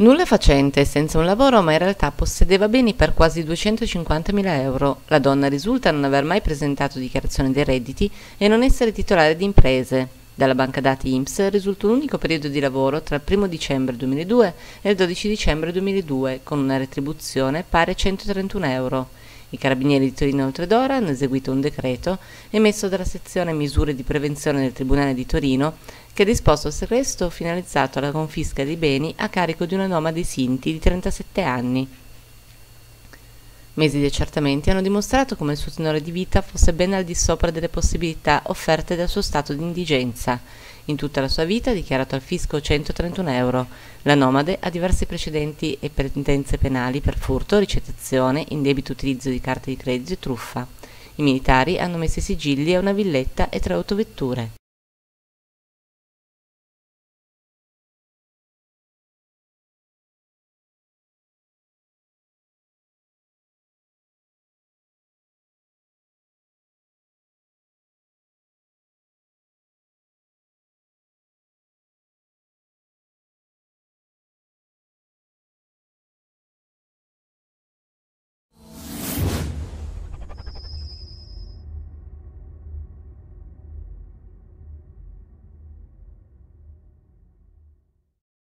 Nulla facente, senza un lavoro, ma in realtà possedeva beni per quasi 250.000 euro. La donna risulta non aver mai presentato dichiarazione dei redditi e non essere titolare di imprese. Dalla banca dati IMSS risulta un unico periodo di lavoro tra il 1 dicembre 2002 e il 12 dicembre 2002, con una retribuzione pari a 131 euro. I carabinieri di Torino Oltredora hanno eseguito un decreto emesso dalla sezione misure di prevenzione del Tribunale di Torino che ha disposto il sequestro finalizzato alla confisca dei beni a carico di una noma dei Sinti di 37 anni. Mesi di accertamenti hanno dimostrato come il suo tenore di vita fosse ben al di sopra delle possibilità offerte dal suo stato di indigenza. In tutta la sua vita ha dichiarato al fisco 131 euro. La nomade ha diversi precedenti e pendenze penali per furto, ricettazione, indebito utilizzo di carte di credito e truffa. I militari hanno messo i sigilli a una villetta e tre autovetture.